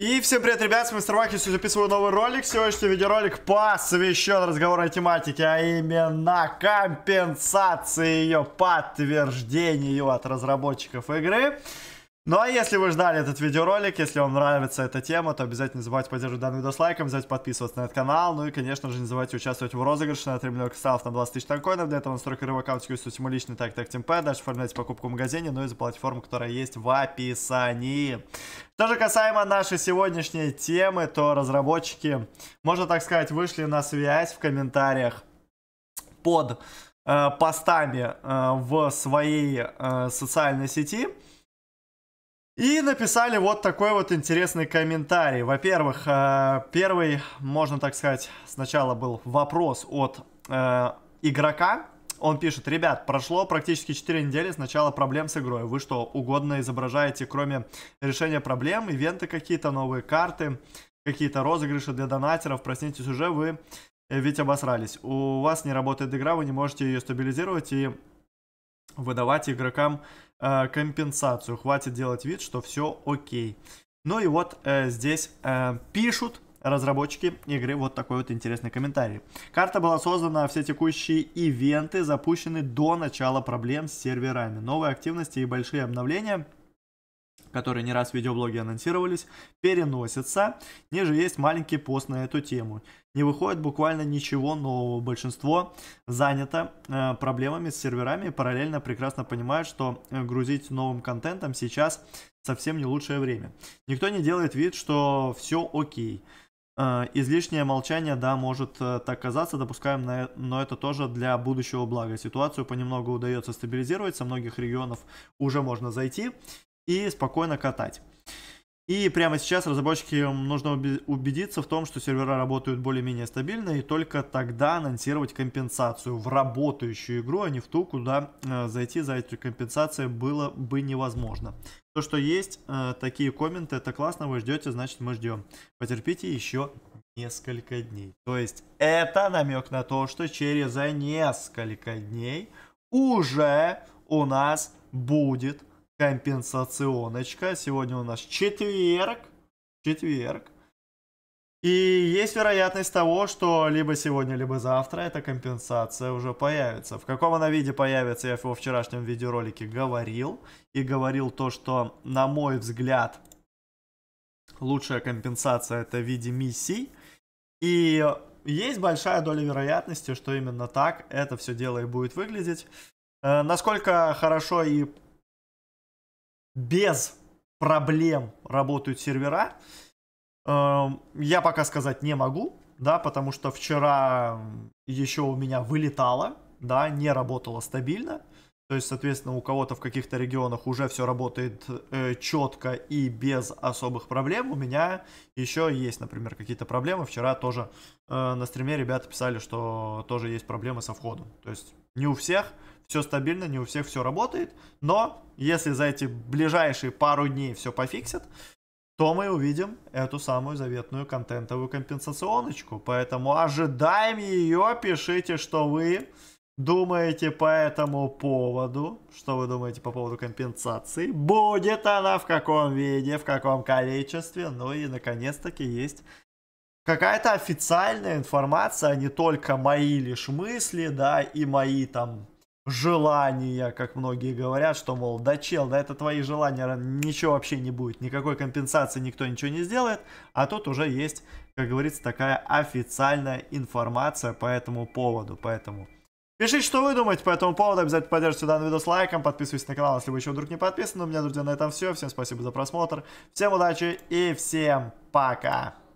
И всем привет, ребят, с вами Мистер Макис, записываю новый ролик. Сегодняшний видеоролик посвящен разговорной тематике, а именно компенсации ее, подтверждению от разработчиков игры. Ну а если вы ждали этот видеоролик, если вам нравится эта тема, то обязательно не забывайте поддерживать данный видос лайком, не подписываться на этот канал, ну и конечно же не забывайте участвовать в розыгрыше на 3 миллиона кристаллов на 20 тысяч танкоинов, для этого настройка рыба аккаунт QSU мой личный так так темпе, дальше оформляйте покупку в магазине, ну и за платформу, которая есть в описании. Что же касаемо нашей сегодняшней темы, то разработчики, можно так сказать, вышли на связь в комментариях под э, постами э, в своей э, социальной сети, и написали вот такой вот интересный комментарий. Во-первых, э, первый, можно так сказать, сначала был вопрос от э, игрока. Он пишет, ребят, прошло практически 4 недели с начала проблем с игрой. Вы что, угодно изображаете, кроме решения проблем, ивенты какие-то, новые карты, какие-то розыгрыши для донатеров. Проснитесь уже, вы э, ведь обосрались. У вас не работает игра, вы не можете ее стабилизировать и выдавать игрокам Э, компенсацию. Хватит делать вид, что все окей. Ну и вот э, здесь э, пишут разработчики игры вот такой вот интересный комментарий. Карта была создана, все текущие ивенты запущены до начала проблем с серверами. Новые активности и большие обновления – которые не раз в видеоблоге анонсировались, переносятся. Ниже есть маленький пост на эту тему. Не выходит буквально ничего нового. Большинство занято э, проблемами с серверами и параллельно прекрасно понимают, что э, грузить новым контентом сейчас совсем не лучшее время. Никто не делает вид, что все окей. Э, излишнее молчание, да, может э, так казаться, допускаем, но это тоже для будущего блага. Ситуацию понемногу удается стабилизировать, со многих регионов уже можно зайти и спокойно катать. И прямо сейчас разработчикам нужно убедиться в том, что сервера работают более-менее стабильно, и только тогда анонсировать компенсацию в работающую игру, а не в ту, куда э, зайти за эту компенсацию было бы невозможно. То, что есть э, такие комменты, это классно, вы ждете, значит мы ждем. Потерпите еще несколько дней. То есть это намек на то, что через несколько дней уже у нас будет компенсационочка. Сегодня у нас четверг. Четверг. И есть вероятность того, что либо сегодня, либо завтра эта компенсация уже появится. В каком она виде появится, я во вчерашнем видеоролике говорил. И говорил то, что, на мой взгляд, лучшая компенсация это в виде миссий. И есть большая доля вероятности, что именно так это все дело и будет выглядеть. Э, насколько хорошо и без проблем работают сервера. Эм, я пока сказать не могу, да, потому что вчера еще у меня вылетало, да, не работало стабильно. То есть, соответственно, у кого-то в каких-то регионах уже все работает э, четко и без особых проблем. У меня еще есть, например, какие-то проблемы. Вчера тоже э, на стриме ребята писали, что тоже есть проблемы со входом. То есть не у всех все стабильно, не у всех все работает. Но если за эти ближайшие пару дней все пофиксят, то мы увидим эту самую заветную контентовую компенсационочку. Поэтому ожидаем ее, пишите, что вы думаете по этому поводу? Что вы думаете по поводу компенсации? Будет она в каком виде, в каком количестве? Ну и, наконец-таки, есть какая-то официальная информация, а не только мои лишь мысли, да, и мои там желания, как многие говорят, что, мол, да чел, да это твои желания, ничего вообще не будет, никакой компенсации никто ничего не сделает, а тут уже есть, как говорится, такая официальная информация по этому поводу, поэтому Пишите, что вы думаете по этому поводу. Обязательно поддержите данный видос лайком. Подписывайтесь на канал, если вы еще вдруг не подписаны. У меня, друзья, на этом все. Всем спасибо за просмотр. Всем удачи и всем пока.